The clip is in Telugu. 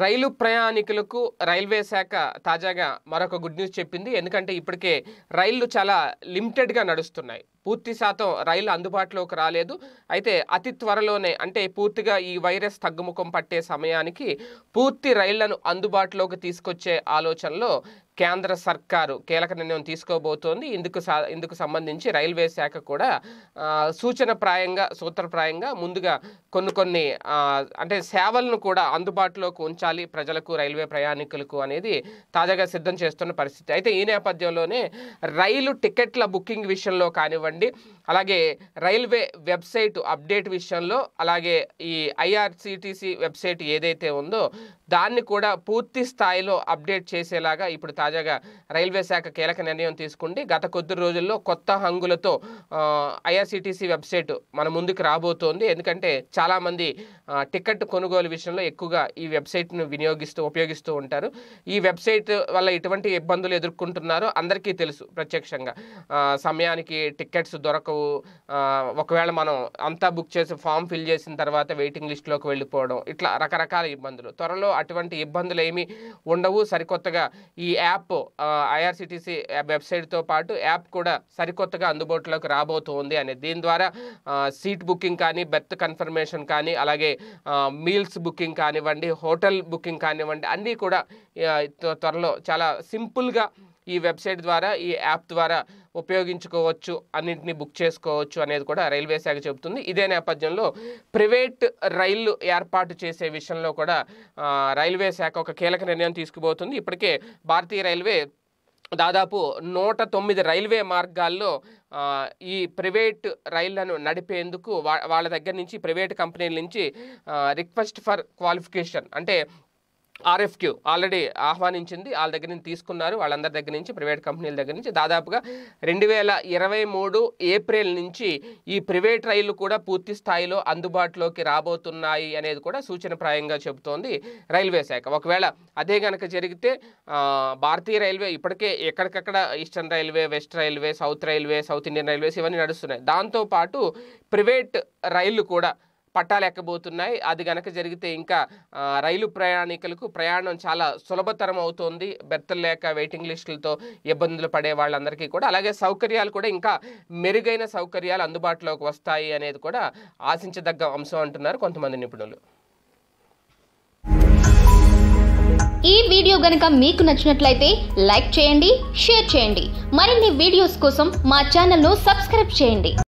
రైలు ప్రయాణికులకు రైల్వే శాఖ తాజాగా మరొక గుడ్ న్యూస్ చెప్పింది ఎందుకంటే ఇప్పటికే రైళ్లు చాలా లిమిటెడ్గా నడుస్తున్నాయి పూర్తి శాతం రైలు అందుబాటులోకి రాలేదు అయితే అతి త్వరలోనే అంటే పూర్తిగా ఈ వైరస్ తగ్గుముఖం పట్టే సమయానికి పూర్తి రైళ్లను అందుబాటులోకి తీసుకొచ్చే ఆలోచనలో కేంద్ర సర్కారు కీలక నిర్ణయం తీసుకోబోతోంది ఇందుకు ఇందుకు సంబంధించి రైల్వే శాఖ కూడా సూచన ప్రాయంగా సూత్రప్రాయంగా ముందుగా కొన్ని కొన్ని అంటే సేవలను కూడా అందుబాటులోకి ఉంచాలి ప్రజలకు రైల్వే ప్రయాణికులకు అనేది తాజాగా సిద్ధం చేస్తున్న పరిస్థితి అయితే ఈ నేపథ్యంలోనే రైలు టికెట్ల బుకింగ్ విషయంలో కానివ్వండి అలాగే రైల్వే వెబ్సైట్ అప్డేట్ విషయంలో అలాగే ఈ ఐఆర్సిటిసి వెబ్సైట్ ఏదైతే ఉందో దాన్ని కూడా పూర్తి స్థాయిలో అప్డేట్ చేసేలాగా ఇప్పుడు తాజాగా రైల్వే శాఖ కీలక నిర్ణయం తీసుకుండి గత కొద్ది రోజుల్లో కొత్త హంగులతో ఐఆర్సిటీసీ వెబ్సైట్ మన ముందుకు రాబోతోంది ఎందుకంటే చాలామంది టికెట్ కొనుగోలు విషయంలో ఎక్కువగా ఈ వెబ్సైట్ను వినియోగిస్తూ ఉపయోగిస్తూ ఉంటారు ఈ వెబ్సైట్ వల్ల ఎటువంటి ఇబ్బందులు ఎదుర్కొంటున్నారో అందరికీ తెలుసు ప్రత్యక్షంగా సమయానికి టికెట్స్ దొరకవు ఒకవేళ మనం అంతా బుక్ చేసి ఫామ్ ఫిల్ చేసిన తర్వాత వెయిటింగ్ లిస్ట్లోకి వెళ్ళిపోవడం ఇట్లా రకరకాల ఇబ్బందులు త్వరలో అటువంటి ఇబ్బందులు ఏమీ ఉండవు సరికొత్తగా ఈ యాప్ ఐఆర్సిటీసీ వెబ్సైట్తో పాటు యాప్ కూడా సరికొత్తగా అందుబాటులోకి రాబోతోంది అనే దీని ద్వారా సీట్ బుకింగ్ కానీ బెర్త్ కన్ఫర్మేషన్ కానీ అలాగే మీల్స్ బుకింగ్ కానివ్వండి హోటల్ బుకింగ్ కానివ్వండి అన్నీ కూడా త్వరలో చాలా సింపుల్గా ఈ వెబ్సైట్ ద్వారా ఈ యాప్ ద్వారా ఉపయోగించుకోవచ్చు అన్నింటినీ బుక్ చేసుకోవచ్చు అనేది కూడా రైల్వే శాఖ చెబుతుంది ఇదే నేపథ్యంలో ప్రైవేట్ రైళ్లు ఏర్పాటు చేసే విషయంలో కూడా రైల్వే శాఖ ఒక కీలక నిర్ణయం తీసుకుపోతుంది ఇప్పటికే భారతీయ రైల్వే దాదాపు నూట తొమ్మిది రైల్వే మార్గాల్లో ఈ ప్రైవేట్ రైళ్లను నడిపేందుకు వాళ్ళ దగ్గర నుంచి ప్రైవేట్ కంపెనీల నుంచి రిక్వెస్ట్ ఫర్ క్వాలిఫికేషన్ అంటే ఆర్ఎఫ్క్యూ ఆల్రెడీ ఆహ్వానించింది వాళ్ళ దగ్గర నుంచి తీసుకున్నారు వాళ్ళందరి దగ్గర నుంచి ప్రైవేట్ కంపెనీల దగ్గర నుంచి దాదాపుగా రెండు వేల ఇరవై మూడు ఏప్రిల్ నుంచి ఈ ప్రైవేట్ రైళ్లు కూడా పూర్తి స్థాయిలో అందుబాటులోకి రాబోతున్నాయి అనేది కూడా సూచనప్రాయంగా చెబుతోంది రైల్వే శాఖ ఒకవేళ అదే కనుక జరిగితే భారతీయ రైల్వే ఇప్పటికే ఎక్కడికక్కడ eastern railway west railway south railway south Indian railways ఇవన్నీ నడుస్తున్నాయి దాంతోపాటు ప్రైవేట్ రైళ్లు కూడా పట్టాలెక్కబోతున్నాయి అది గనక జరిగితే ఇంకా రైలు ప్రయాణికులకు ప్రయాణం చాలా సులభతరం అవుతోంది బెర్తలు లేక వెయిటింగ్ లిస్టులతో ఇబ్బందులు పడే వాళ్ళందరికీ కూడా అలాగే సౌకర్యాలు కూడా ఇంకా మెరుగైన సౌకర్యాలు అందుబాటులోకి వస్తాయి అనేది కూడా ఆశించదగ్గ అంశం అంటున్నారు కొంతమంది నిపుణులు ఈ వీడియో గనక మీకు నచ్చినట్లయితే లైక్ చేయండి షేర్ చేయండి మరిన్ని వీడియోస్ కోసం మా ఛానల్ను సబ్స్క్రైబ్ చేయండి